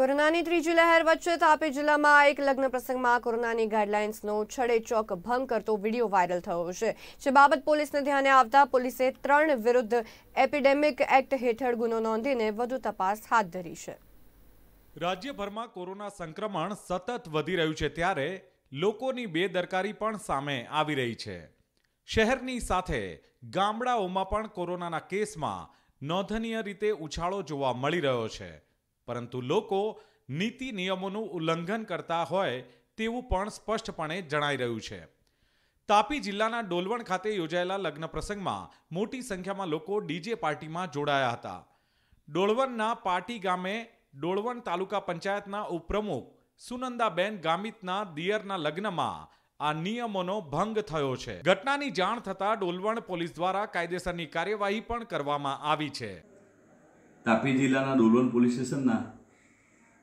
કોરોનાની ત્રીજી લહેર વચ્ચે તાપી જિલ્લામાં એક લગ્ન પ્રસંગમાં કોરોનાની ગાઈડલાઇન્સનો ચોક ભંગ કરતો વિડીયો વાયરલ થયો છે જે બાબત પોલીસને ધ્યાને આવતા પોલીસે ત્રણ વિરુદ્ધ એપિડેમિક એક્ટ હેઠળ ગુનો નોંધીને વધુ તપાસ હાથ ધરી છે રાજ્યભરમાં કોરોના સંક્રમણ સતત વધી રહ્યું છે ત્યારે લોકોની બેદરકારી પણ સામે આવી રહી છે શહેરની સાથે ગામડાઓમાં પણ કોરોનાના કેસમાં નોંધનીય રીતે ઉછાળો જોવા મળી રહ્યો છે પરંતુ લોકો નીતિ નિયમોનું ઉલ્લંઘન કરતા હોય તેવું પણ સ્પષ્ટપણે જણાઈ રહ્યું છે તાપી જિલ્લાના ડોલવણ ખાતે યોજાયેલા લગ્ન પ્રસંગમાં મોટી સંખ્યામાં લોકો ડીજે પાર્ટીમાં જોડાયા હતા ડોળવણના પાટી ગામે ડોળવણ તાલુકા પંચાયતના ઉપપ્રમુખ સુનંદાબેન ગામિતના દિયરના લગ્નમાં આ નિયમોનો ભંગ થયો છે ઘટનાની જાણ થતાં ડોલવણ પોલીસ દ્વારા કાયદેસરની કાર્યવાહી પણ કરવામાં આવી છે તાપી જિલ્લાના ડોલવણ પોલીસ સ્ટેશનના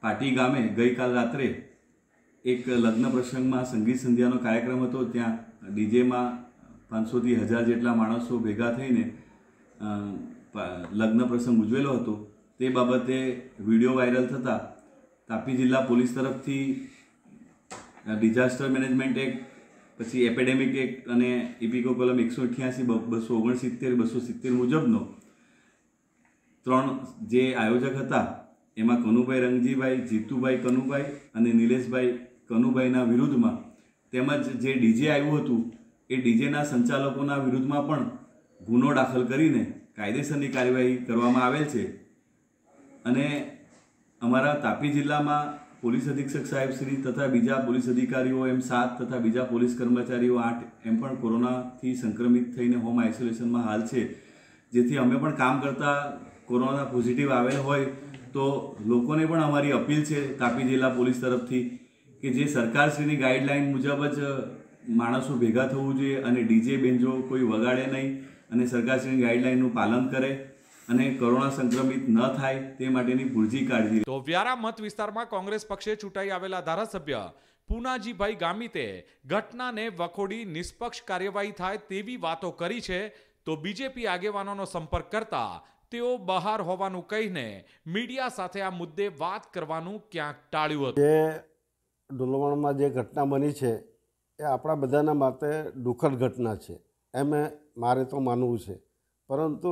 પાટી ગામે ગઈકાલ રાત્રે એક લગ્ન પ્રસંગમાં સંગીત સંધ્યાનો કાર્યક્રમ હતો ત્યાં ડીજેમાં પાંચસોથી હજાર જેટલા માણસો ભેગા થઈને લગ્ન પ્રસંગ ઉજવેલો હતો તે બાબતે વિડીયો વાયરલ થતાં તાપી જિલ્લા પોલીસ તરફથી ડિઝાસ્ટર મેનેજમેન્ટ એક પછી એપેડેમિક એક્ટ અને ઇપિકો કોલમ એકસો અઠ્યાસી બસો ઓગણસિત્તેર બસો સિત્તેર મુજબનો ત્રણ જે આયોજક હતા એમાં કનુભાઈ રંગજીભાઈ જીતુભાઈ કનુભાઈ અને નિલેશભાઈ કનુભાઈના વિરુદ્ધમાં તેમજ જે ડીજે આવ્યું હતું એ ડીજેના સંચાલકોના વિરુદ્ધમાં પણ ગુનો દાખલ કરીને કાયદેસરની કાર્યવાહી કરવામાં આવેલ છે અને અમારા તાપી જિલ્લામાં પોલીસ અધિક્ષક સાહેબ શ્રી તથા બીજા પોલીસ અધિકારીઓ એમ સાત તથા બીજા પોલીસ કર્મચારીઓ આઠ એમ પણ કોરોનાથી સંક્રમિત થઈને હોમ આઇસોલેશનમાં હાલ છે જેથી અમે પણ કામ કરતા કોરોના પોઝિટિવ આવેલ હોય તો લોકોને પણ અમારી અપીલ છે તાપી જિલ્લા પોલીસ તરફથી કે જે સરકારશ્રીની ગાઈડલાઇન મુજબ જ માણસો ભેગા થવું જોઈએ અને ડીજે બેન્જો કોઈ વગાડે નહીં અને સરકારશ્રીની ગાઈડલાઇનનું પાલન કરે અને કોરોના સંક્રમિત ન થાય તે માટેની પૂરજી કાળજી તો વ્યારા મત વિસ્તારમાં કોંગ્રેસ પક્ષે ચૂંટાઈ આવેલા ધારાસભ્ય પૂનાજીભાઈ ગામિતે ઘટનાને વખોડી નિષ્પક્ષ કાર્યવાહી થાય તેવી વાતો કરી છે તો બીજેપી આગેવાનોનો સંપર્ક કરતા તેઓ બહાર હોવાનું કહીને મીડિયા સાથે આ મુદ્દે વાત કરવાનું ક્યાંક ટાળ્યું હતું જે ડોલવણમાં જે ઘટના બની છે એ આપણા બધાના માટે દુઃખદ ઘટના છે એમ મારે તો માનવું છે પરંતુ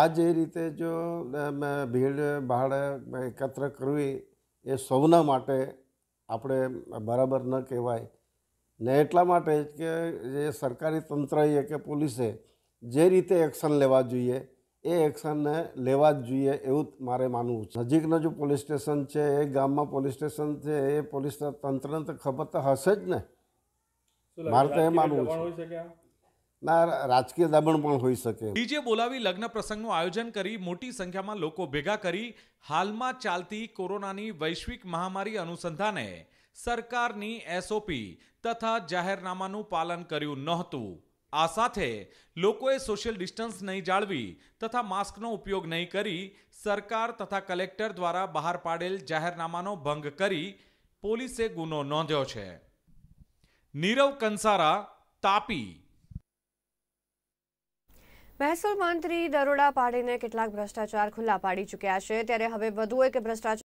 આ જે રીતે જો ભીડ ભાડે એકત્ર કરવી એ સૌના માટે આપણે બરાબર ન કહેવાય ને એટલા માટે કે જે સરકારી તંત્રએ કે પોલીસે જે રીતે એક્શન લેવા જોઈએ એ એક્શનને લેવા જ જોઈએ એવું મારે માનવું છે નજીકનું જો પોલીસ સ્ટેશન છે એ ગામમાં પોલીસ સ્ટેશન છે એ પોલીસ તંત્રને તો ખબર તો હશે જ ને મારે તો એ માનવું છે ના રાજકીય દબણ પણ હોઈ શકે ડીજે બોલાવી લગ્ન પ્રસંગનું આયોજન કરી મોટી સંખ્યામાં લોકો ભેગા કરી હાલમાં ચાલતી કોરોનાની વૈશ્વિક મહામારી અનુસંધાને સરકારની એસઓપી તથા જાહેરનામાનું પાલન કર્યું નહોતું આ સાથે લોકોએ સોશિયલ ડિસ્ટન્સ નહીં જાળવી તથા માસ્કનો ઉપયોગ નહીં કરી સરકાર તથા કલેક્ટર દ્વારા બહાર પાડેલ જાહેરનામાનો ભંગ કરી પોલીસે ગુનો નોંધ્યો છે નીરવ કંસારા તાપી મહેસૂલ મંત્રી દરોડા પાડીને કેટલાક ભ્રષ્ટાચાર ખુલ્લા પાડી ચૂક્યા છે ત્યારે હવે વધુ એક ભ્રષ્ટાચાર